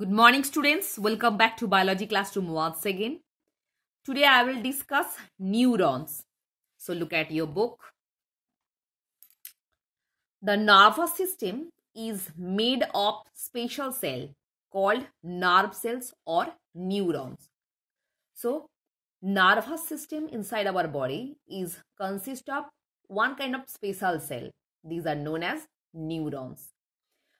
Good morning students. Welcome back to biology classroom once again. Today I will discuss neurons. So look at your book. The nervous system is made of special cell called nerve cells or neurons. So nervous system inside our body is consist of one kind of special cell. These are known as neurons.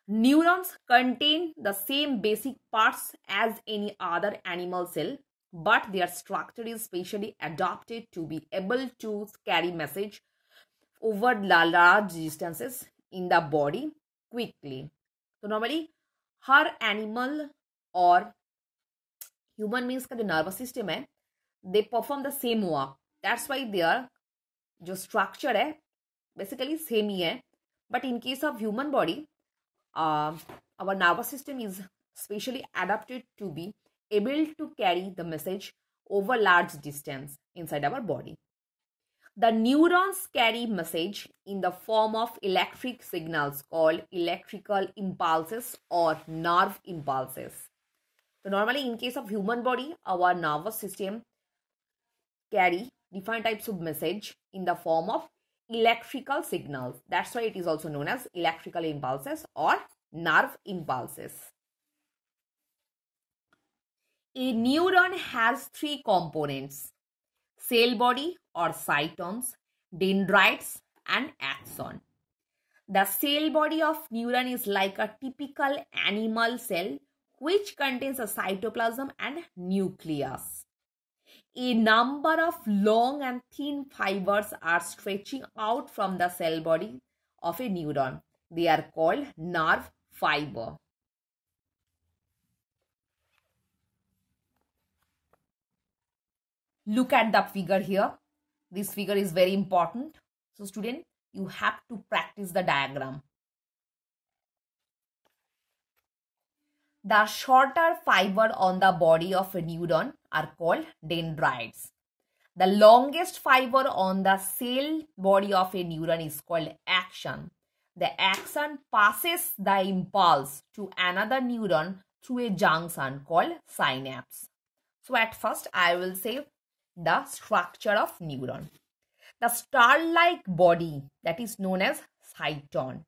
Neurons contain the same basic parts as any other animal cell, but their structure is specially adapted to be able to carry message over large distances in the body quickly. So normally, her animal or human means the nervous system, hai, they perform the same work. That's why they are, their structure hai, basically same. Hai. But in case of human body, uh, our nervous system is specially adapted to be able to carry the message over large distance inside our body. The neurons carry message in the form of electric signals called electrical impulses or nerve impulses. So normally in case of human body, our nervous system carry different types of message in the form of electrical signals. That's why it is also known as electrical impulses or nerve impulses. A neuron has three components cell body or cytons, dendrites, and axon. The cell body of neuron is like a typical animal cell which contains a cytoplasm and nucleus a number of long and thin fibers are stretching out from the cell body of a neuron. They are called nerve fiber. Look at the figure here. This figure is very important. So student, you have to practice the diagram. The shorter fiber on the body of a neuron are called dendrites. The longest fiber on the cell body of a neuron is called axon. The axon passes the impulse to another neuron through a junction called synapse. So at first I will say the structure of neuron. The star-like body that is known as cyton.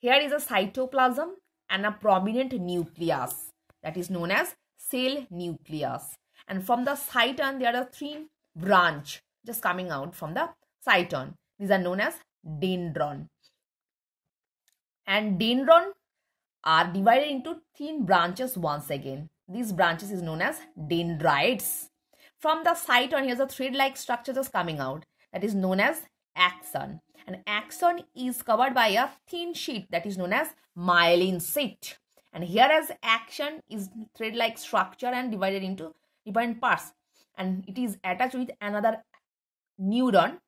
Here is a cytoplasm and a prominent nucleus that is known as cell nucleus. And from the cyton, there are three branch just coming out from the cyton. These are known as dendron. And dendron are divided into thin branches once again. These branches is known as dendrites. From the cyton, here's a thread-like structure just coming out that is known as axon. An axon is covered by a thin sheet that is known as myelin sheet. And here as action is thread-like structure and divided into different parts. And it is attached with another neuron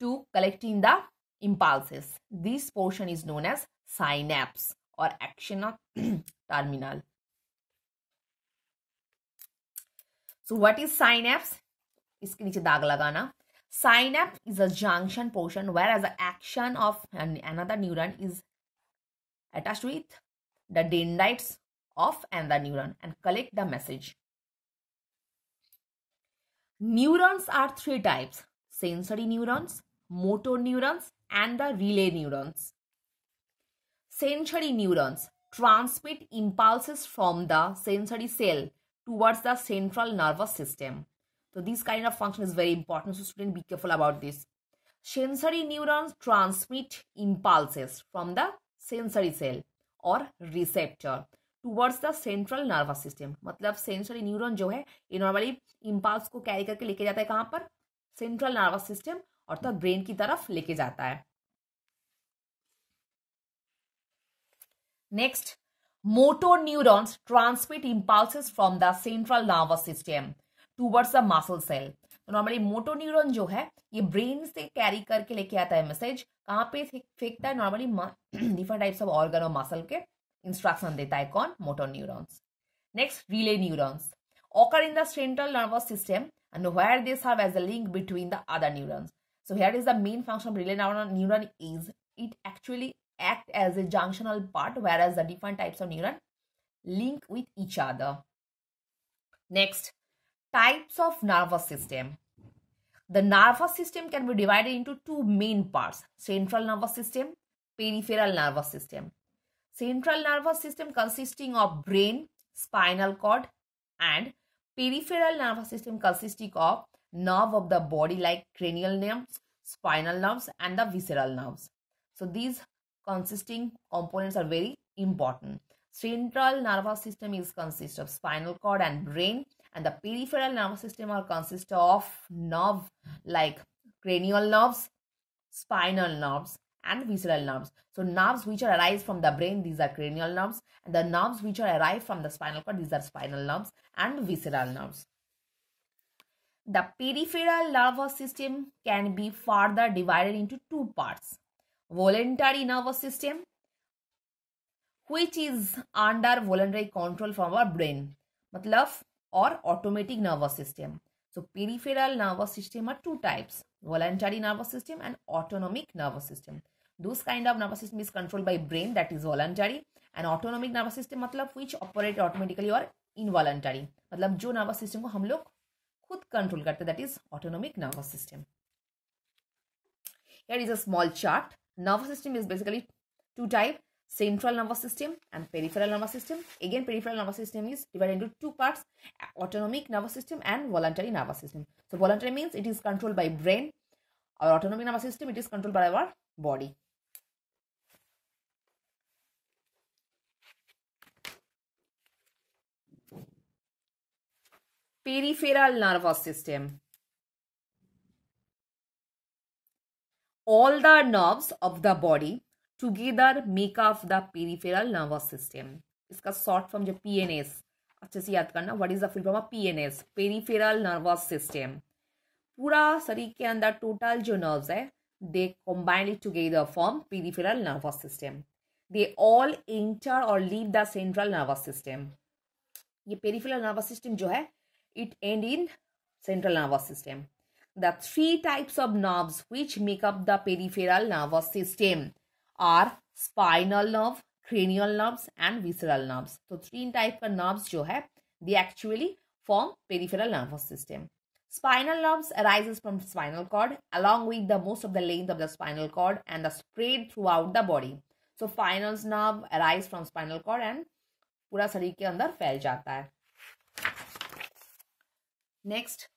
to collecting the impulses. This portion is known as synapse or action terminal. So what is synapse? इसके नीचे दाग लगाना synapse is a junction portion whereas the action of an, another neuron is attached with the dendrites of another neuron and collect the message neurons are three types sensory neurons motor neurons and the relay neurons sensory neurons transmit impulses from the sensory cell towards the central nervous system So this kind of function is very important. So student be careful about this. Sensory neurons transmit impulses from the sensory cell or receptor towards the central nervous system मतलब sensory neuron जो है ये normally इम्पाल्स को carry करके लेके जाता है कहां पर सेंट्रल नर्वस सिस्टम और तो ब्रेन की तरफ लेके जाता है next motor neurons transmit impulses from the central nervous system towards a muscle cell तो नॉर्मली मोटो न्यूरोन जो है ये ब्रेन से कैरी करके लेके आता है मैसेज कहाँ पे फेंकता है normally different types of organ और मसल के इंस्ट्रक्शन देता है कौन motor neurons next relay neurons occur in the central nervous system and where they serve as a link between the other neurons so here is the main function of relay neuron is it actually act as a junctional part whereas the different types of neuron link with each other next types of nervous system. The nervous system can be divided into two main parts, central nervous system, peripheral nervous system. Central nervous system consisting of brain, spinal cord and peripheral nervous system consisting of nerve of the body like cranial nerves, spinal nerves and the visceral nerves. So these consisting components are very important. Central nervous system is consist of spinal cord and brain and the peripheral nervous system are consist of nerve like cranial nerves spinal nerves and visceral nerves so nerves which are arise from the brain these are cranial nerves and the nerves which are arrive from the spinal cord these are spinal nerves and visceral nerves the peripheral nervous system can be further divided into two parts voluntary nervous system which is under voluntary control from our brain मतलब और automatic nervous system so peripheral nervous system are two types voluntary nervous system and autonomic nervous system this kind of nervous system is controlled by brain that is voluntary and autonomic nervous system मतलब which operate automatically और involuntary मतलब जो nervous system को हम लोग खुद control करते हैं that is autonomic nervous system here is a small chart nervous system is basically two type central nervous system and peripheral nervous system. Again, peripheral nervous system is divided into two parts, autonomic nervous system and voluntary nervous system. So, voluntary means it is controlled by brain. Our autonomic nervous system, it is controlled by our body. Peripheral nervous system. All the nerves of the body together make of the peripheral nervous system इसका short form जो P N S अच्छे से याद करना what is the full form of P peripheral nervous system पूरा शरीर के अंदर टोटल जो नर्व्स है they combinely together form peripheral nervous system they all enter और leave the central nervous system ये पेरीफेरल नर्वस सिस्टम जो है it end in central nervous system the three types of nerves which make up the peripheral nervous system are spinal nerve cranial nerves and visceral nerves तो तीन type का nerves जो है they actually form peripheral nervous system spinal nerves arises from spinal cord along with the most of the length of the spinal cord and the spread throughout the body so spinal nerve arise from spinal cord and पूरा शरीर के अंदर फैल जाता है next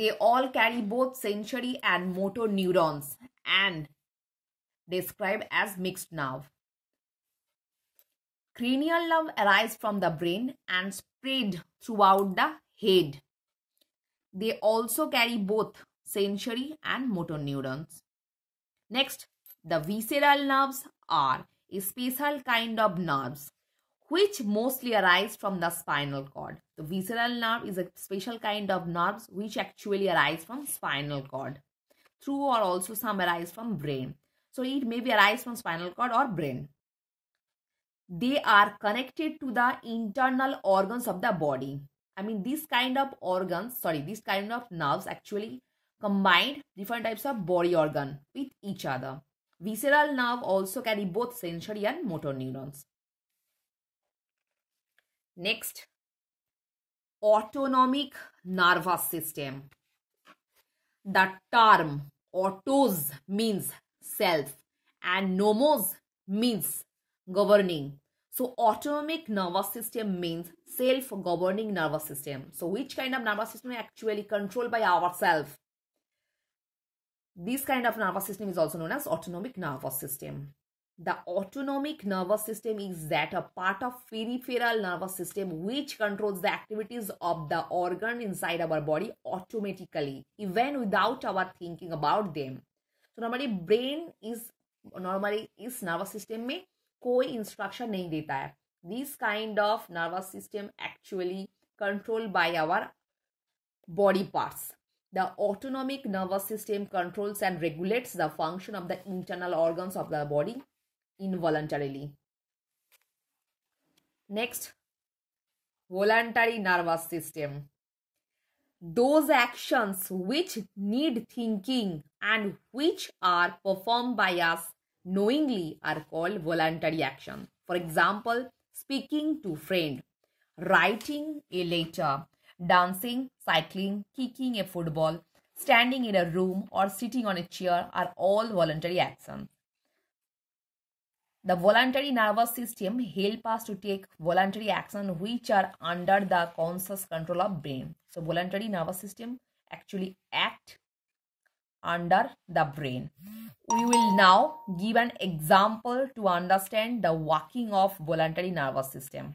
they all carry both sensory and motor neurons and described as mixed nerve. Cranial nerve arise from the brain and spread throughout the head. They also carry both sensory and motor neurons. Next, the visceral nerves are a special kind of nerves which mostly arise from the spinal cord. The visceral nerve is a special kind of nerves which actually arise from spinal cord. Through or also some arise from brain. So it may be arise from spinal cord or brain. They are connected to the internal organs of the body. I mean, these kind of organs, sorry, these kind of nerves actually combine different types of body organ with each other. Visceral nerve also carry both sensory and motor neurons. Next, autonomic nervous system. The term autos means self and nomos means governing. So autonomic nervous system means self-governing nervous system. So which kind of nervous system is actually controlled by ourselves? This kind of nervous system is also known as autonomic nervous system. The autonomic nervous system is that a part of peripheral nervous system which controls the activities of the organ inside our body automatically, even without our thinking about them. हमारी brain is normally इस nervous system में कोई instruction नहीं देता है this kind of nervous system actually control by our body parts the autonomic nervous system controls and regulates the function of the internal organs of the body involuntarily next voluntary nervous system those actions which need thinking and which are performed by us knowingly are called voluntary action. For example, speaking to friend, writing a letter, dancing, cycling, kicking a football, standing in a room or sitting on a chair are all voluntary actions. The voluntary nervous system help us to take voluntary action which are under the conscious control of brain. So voluntary nervous system actually act under the brain. We will now give an example to understand the working of voluntary nervous system.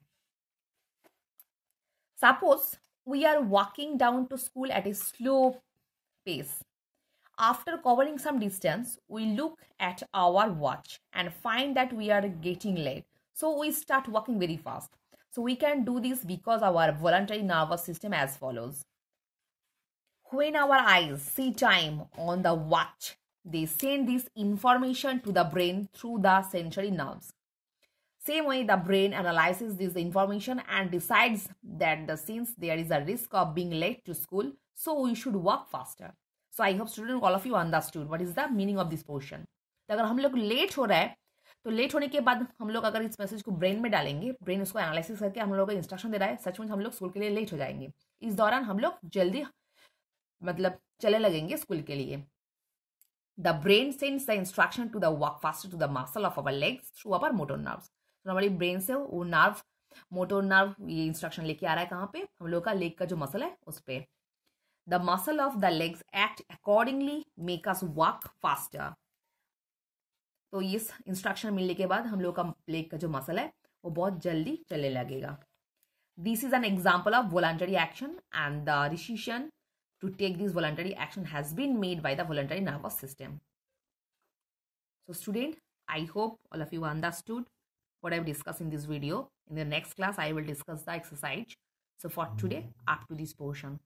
Suppose we are walking down to school at a slow pace after covering some distance, we look at our watch and find that we are getting late. So we start walking very fast. So we can do this because our voluntary nervous system as follows. When our eyes see time on the watch, they send this information to the brain through the sensory nerves. Same way, the brain analyzes this information and decides that the, since there is a risk of being late to school, so we should walk faster. So I hope student all of you understood what is the meaning of this portion तो अगर हम लोग late हो रहा है तो late होने के बाद हम लोग अगर इस मैसेज को ब्रेन में डालेंगे ब्रेन उसको एनालिसिस करके हम लोग को इंस्ट्रक्शन दे रहा है सचमुच हम लोग स्कूल के लिए लेट हो जाएंगे इस दौरान हम लोग जल्दी मतलब चले लगेंगे स्कूल के लिए the brain sends the instruction to the walk faster to the muscle of our legs through our motor nerve तो हमारी ब्रेन से वो नर्व मोटर नर्व ये इंस्ट्रक्शन लेके आ रहा है कहाँ पे हम लोग का लेग का जो मसल है उस पर The muscle of the legs act accordingly, make us walk faster. तो इस इंस्ट्रक्शन मिलने के बाद हम लोग का लेग का जो मसल है वो बहुत जल्दी चलने लगेगा the is an example of voluntary action and the decision to take this voluntary action So student, I hope all of you understood what I've discussed in this video. In the next class, I will discuss the exercise. So for today, up to this portion.